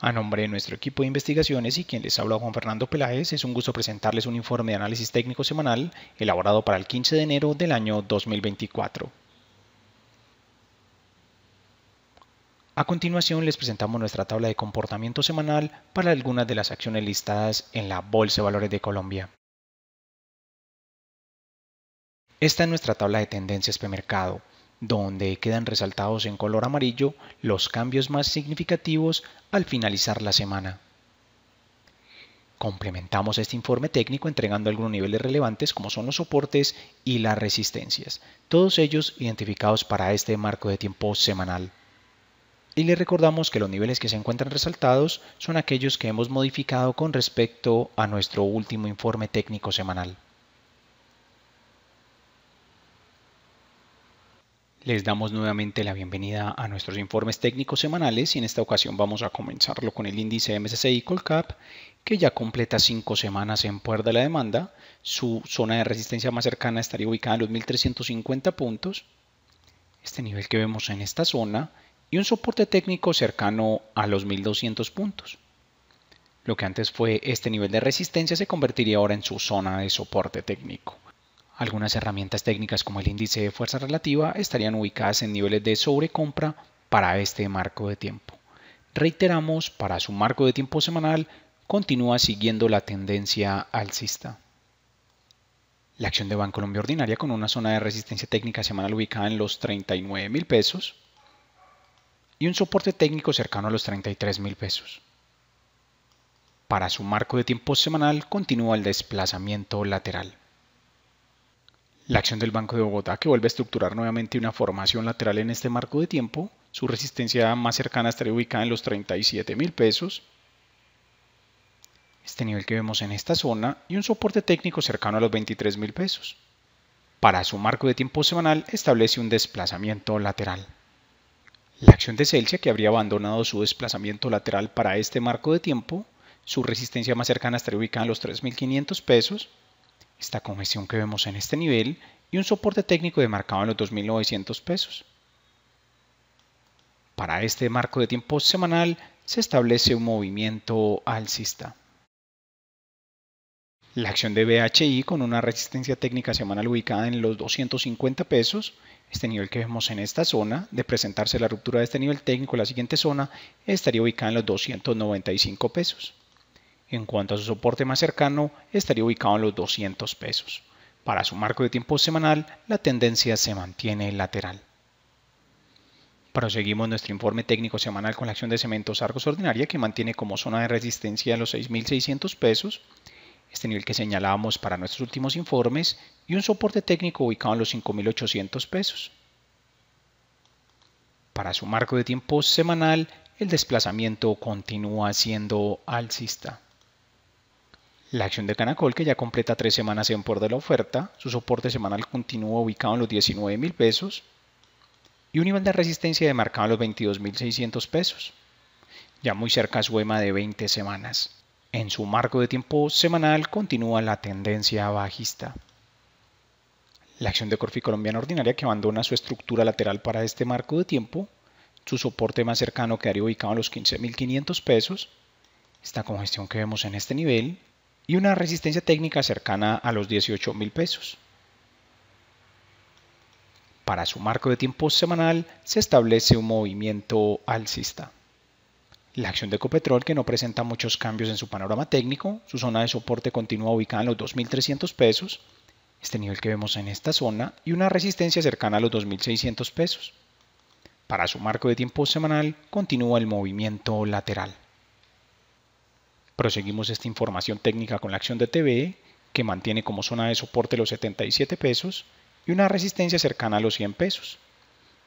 A nombre de nuestro equipo de investigaciones y quien les habla Juan Fernando Peláez, es un gusto presentarles un informe de análisis técnico semanal elaborado para el 15 de enero del año 2024. A continuación les presentamos nuestra tabla de comportamiento semanal para algunas de las acciones listadas en la Bolsa de Valores de Colombia. Esta es nuestra tabla de tendencias premercado. mercado donde quedan resaltados en color amarillo los cambios más significativos al finalizar la semana. Complementamos este informe técnico entregando algunos niveles relevantes como son los soportes y las resistencias, todos ellos identificados para este marco de tiempo semanal. Y le recordamos que los niveles que se encuentran resaltados son aquellos que hemos modificado con respecto a nuestro último informe técnico semanal. Les damos nuevamente la bienvenida a nuestros informes técnicos semanales y en esta ocasión vamos a comenzarlo con el índice MSCI Colcap que ya completa cinco semanas en puerta de la demanda. Su zona de resistencia más cercana estaría ubicada en los 1350 puntos, este nivel que vemos en esta zona, y un soporte técnico cercano a los 1200 puntos. Lo que antes fue este nivel de resistencia se convertiría ahora en su zona de soporte técnico. Algunas herramientas técnicas como el índice de fuerza relativa estarían ubicadas en niveles de sobrecompra para este marco de tiempo. Reiteramos, para su marco de tiempo semanal, continúa siguiendo la tendencia alcista. La acción de Colombia ordinaria con una zona de resistencia técnica semanal ubicada en los 39 mil pesos y un soporte técnico cercano a los 33 mil pesos. Para su marco de tiempo semanal continúa el desplazamiento lateral. La acción del Banco de Bogotá, que vuelve a estructurar nuevamente una formación lateral en este marco de tiempo, su resistencia más cercana estaría ubicada en los 37 mil pesos, este nivel que vemos en esta zona, y un soporte técnico cercano a los 23 mil pesos. Para su marco de tiempo semanal establece un desplazamiento lateral. La acción de Celsius que habría abandonado su desplazamiento lateral para este marco de tiempo, su resistencia más cercana estaría ubicada en los 3.500 pesos, esta congestión que vemos en este nivel y un soporte técnico demarcado en los 2.900 pesos. Para este marco de tiempo semanal se establece un movimiento alcista. La acción de BHI con una resistencia técnica semanal ubicada en los 250 pesos, este nivel que vemos en esta zona, de presentarse la ruptura de este nivel técnico en la siguiente zona, estaría ubicada en los 295 pesos. En cuanto a su soporte más cercano, estaría ubicado en los 200 pesos. Para su marco de tiempo semanal, la tendencia se mantiene lateral. Proseguimos nuestro informe técnico semanal con la acción de cementos Argos ordinaria que mantiene como zona de resistencia los 6.600 pesos, este nivel que señalábamos para nuestros últimos informes, y un soporte técnico ubicado en los 5.800 pesos. Para su marco de tiempo semanal, el desplazamiento continúa siendo alcista. La acción de Canacol, que ya completa tres semanas en por de la oferta, su soporte semanal continúa ubicado en los 19 mil pesos y un nivel de resistencia de marcado en los 22 mil 600 pesos, ya muy cerca e a su EMA de 20 semanas. En su marco de tiempo semanal continúa la tendencia bajista. La acción de Corfi Colombiana Ordinaria que abandona su estructura lateral para este marco de tiempo, su soporte más cercano quedaría ubicado en los 15.500 pesos. Esta congestión que vemos en este nivel y una resistencia técnica cercana a los 18 mil pesos. Para su marco de tiempo semanal se establece un movimiento alcista. La acción de Copetrol que no presenta muchos cambios en su panorama técnico, su zona de soporte continúa ubicada en los 2.300 pesos, este nivel que vemos en esta zona, y una resistencia cercana a los 2.600 pesos. Para su marco de tiempo semanal continúa el movimiento lateral. Proseguimos esta información técnica con la acción de TVE, que mantiene como zona de soporte los 77 pesos y una resistencia cercana a los 100 pesos.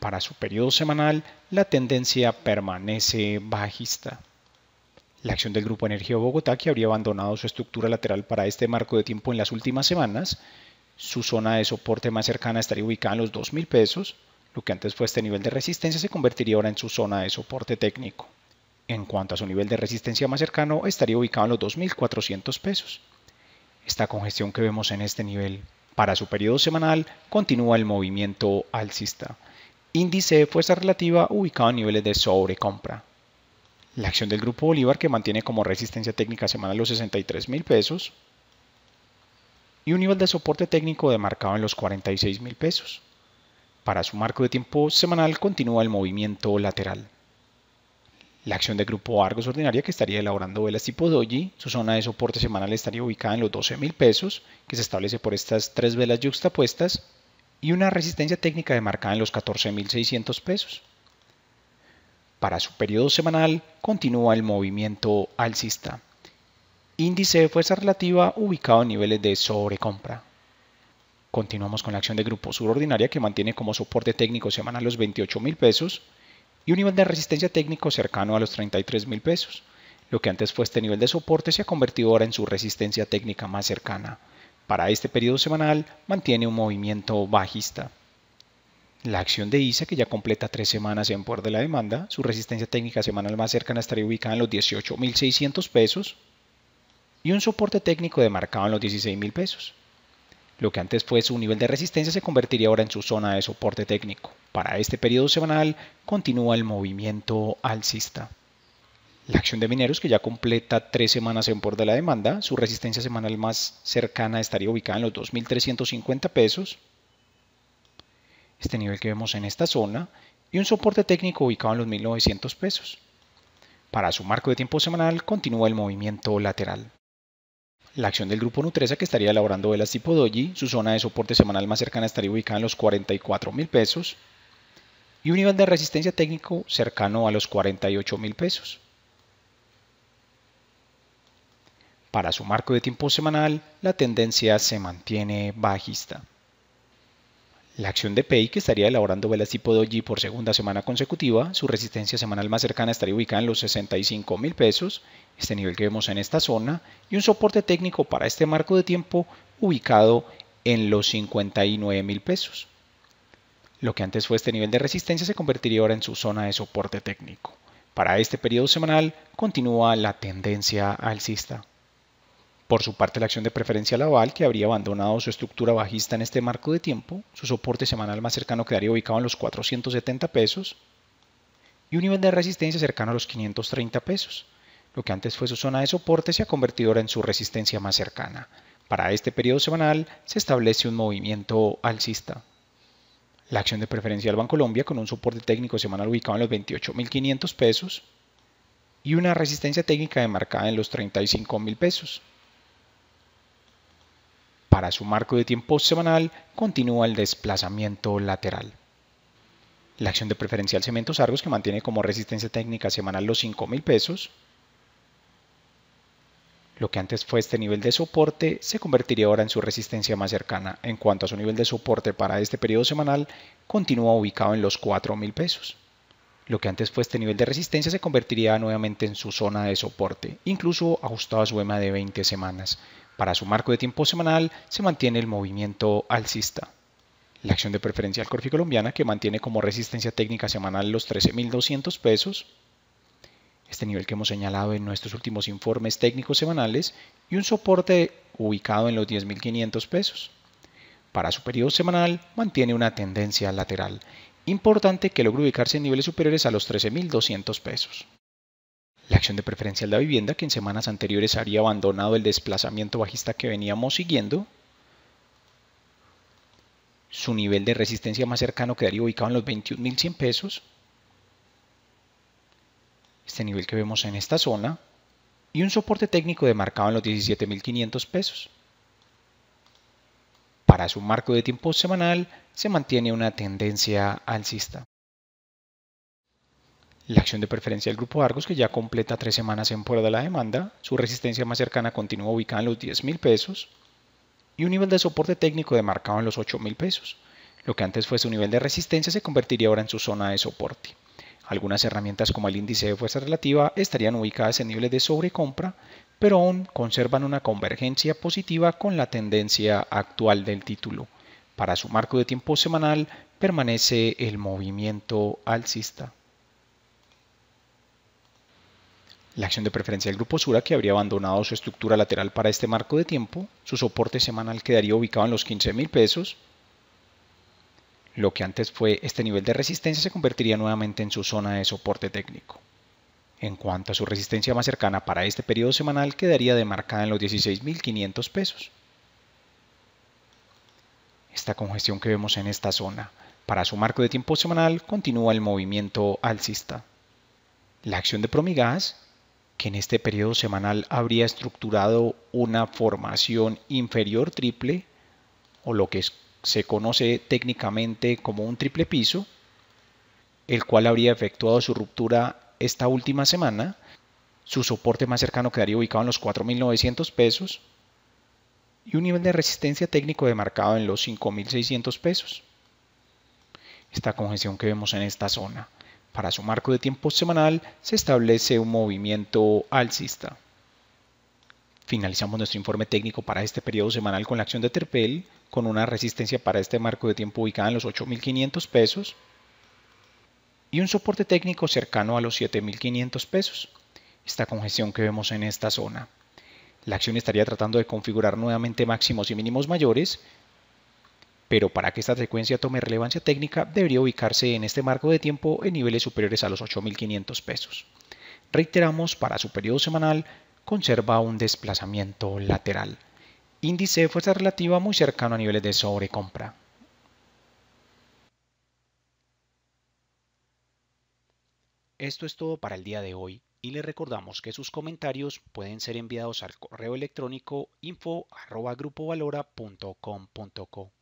Para su periodo semanal, la tendencia permanece bajista. La acción del Grupo Energía Bogotá, que habría abandonado su estructura lateral para este marco de tiempo en las últimas semanas, su zona de soporte más cercana estaría ubicada en los 2.000 pesos, lo que antes fue este nivel de resistencia se convertiría ahora en su zona de soporte técnico. En cuanto a su nivel de resistencia más cercano, estaría ubicado en los 2.400 pesos. Esta congestión que vemos en este nivel para su periodo semanal continúa el movimiento alcista. Índice de fuerza relativa ubicado en niveles de sobrecompra. La acción del Grupo Bolívar que mantiene como resistencia técnica semanal los 63,000 pesos y un nivel de soporte técnico demarcado en los 46,000 pesos. Para su marco de tiempo semanal continúa el movimiento lateral. La acción de grupo Argos ordinaria que estaría elaborando velas tipo doji, su zona de soporte semanal estaría ubicada en los $12,000 pesos, que se establece por estas tres velas yuxtapuestas, y una resistencia técnica demarcada en los 14.600 pesos. Para su periodo semanal continúa el movimiento alcista. Índice de fuerza relativa ubicado en niveles de sobrecompra. Continuamos con la acción de grupo ordinaria que mantiene como soporte técnico semanal los 28 pesos, y un nivel de resistencia técnico cercano a los 33 mil pesos. Lo que antes fue este nivel de soporte se ha convertido ahora en su resistencia técnica más cercana. Para este periodo semanal mantiene un movimiento bajista. La acción de ISA, que ya completa tres semanas en por de la demanda, su resistencia técnica semanal más cercana estaría ubicada en los 18.600 pesos y un soporte técnico demarcado en los mil pesos. Lo que antes fue su nivel de resistencia se convertiría ahora en su zona de soporte técnico. Para este periodo semanal continúa el movimiento alcista. La acción de mineros, que ya completa tres semanas en por de la demanda, su resistencia semanal más cercana estaría ubicada en los 2.350 pesos, este nivel que vemos en esta zona, y un soporte técnico ubicado en los 1.900 pesos. Para su marco de tiempo semanal continúa el movimiento lateral. La acción del grupo Nutresa que estaría elaborando velas tipo Doji, su zona de soporte semanal más cercana estaría ubicada en los 44,000 pesos, y un nivel de resistencia técnico cercano a los 48 mil pesos. Para su marco de tiempo semanal, la tendencia se mantiene bajista. La acción de PEI, que estaría elaborando velas tipo doji por segunda semana consecutiva, su resistencia semanal más cercana estaría ubicada en los 65 mil pesos, este nivel que vemos en esta zona, y un soporte técnico para este marco de tiempo ubicado en los 59 mil pesos. Lo que antes fue este nivel de resistencia se convertiría ahora en su zona de soporte técnico. Para este periodo semanal continúa la tendencia alcista. Por su parte, la acción de preferencia Laval, que habría abandonado su estructura bajista en este marco de tiempo, su soporte semanal más cercano quedaría ubicado en los 470 pesos y un nivel de resistencia cercano a los 530 pesos. Lo que antes fue su zona de soporte se ha convertido ahora en su resistencia más cercana. Para este periodo semanal se establece un movimiento alcista. La acción de preferencial Bancolombia con un soporte técnico semanal ubicado en los 28.500 pesos y una resistencia técnica demarcada en los 35.000 pesos. Para su marco de tiempo semanal continúa el desplazamiento lateral. La acción de preferencial Cementos Argos que mantiene como resistencia técnica semanal los 5.000 pesos lo que antes fue este nivel de soporte se convertiría ahora en su resistencia más cercana. En cuanto a su nivel de soporte para este periodo semanal, continúa ubicado en los 4.000 pesos. Lo que antes fue este nivel de resistencia se convertiría nuevamente en su zona de soporte, incluso ajustado a su EMA de 20 semanas. Para su marco de tiempo semanal se mantiene el movimiento alcista. La acción de preferencia al Corfi colombiana que mantiene como resistencia técnica semanal los 13.200 pesos este nivel que hemos señalado en nuestros últimos informes técnicos semanales y un soporte ubicado en los 10.500 pesos. Para su periodo semanal mantiene una tendencia lateral, importante que logre ubicarse en niveles superiores a los 13.200 pesos. La acción de preferencial de la vivienda, que en semanas anteriores habría abandonado el desplazamiento bajista que veníamos siguiendo, su nivel de resistencia más cercano quedaría ubicado en los 21.100 pesos, este nivel que vemos en esta zona, y un soporte técnico demarcado en los 17.500 pesos. Para su marco de tiempo semanal se mantiene una tendencia alcista. La acción de preferencia del grupo Argos, que ya completa tres semanas en puerta de la demanda, su resistencia más cercana continúa ubicada en los 10.000 pesos y un nivel de soporte técnico demarcado en los 8.000 pesos. Lo que antes fue su nivel de resistencia se convertiría ahora en su zona de soporte. Algunas herramientas como el índice de fuerza relativa estarían ubicadas en niveles de sobrecompra, pero aún conservan una convergencia positiva con la tendencia actual del título. Para su marco de tiempo semanal permanece el movimiento alcista. La acción de preferencia del grupo Sura, que habría abandonado su estructura lateral para este marco de tiempo, su soporte semanal quedaría ubicado en los $15,000 pesos, lo que antes fue este nivel de resistencia se convertiría nuevamente en su zona de soporte técnico. En cuanto a su resistencia más cercana para este periodo semanal quedaría demarcada en los 16.500 pesos. Esta congestión que vemos en esta zona para su marco de tiempo semanal continúa el movimiento alcista. La acción de Promigas, que en este periodo semanal habría estructurado una formación inferior triple, o lo que es se conoce técnicamente como un triple piso, el cual habría efectuado su ruptura esta última semana. Su soporte más cercano quedaría ubicado en los 4.900 pesos y un nivel de resistencia técnico demarcado en los 5.600 pesos. Esta congestión que vemos en esta zona. Para su marco de tiempo semanal se establece un movimiento alcista. Finalizamos nuestro informe técnico para este periodo semanal con la acción de Terpel, con una resistencia para este marco de tiempo ubicada en los 8.500 pesos y un soporte técnico cercano a los 7.500 pesos, esta congestión que vemos en esta zona. La acción estaría tratando de configurar nuevamente máximos y mínimos mayores, pero para que esta frecuencia tome relevancia técnica debería ubicarse en este marco de tiempo en niveles superiores a los 8.500 pesos. Reiteramos, para su periodo semanal, conserva un desplazamiento lateral. Índice de fuerza relativa muy cercano a niveles de sobrecompra. Esto es todo para el día de hoy y le recordamos que sus comentarios pueden ser enviados al correo electrónico info.grupovalora.com.co.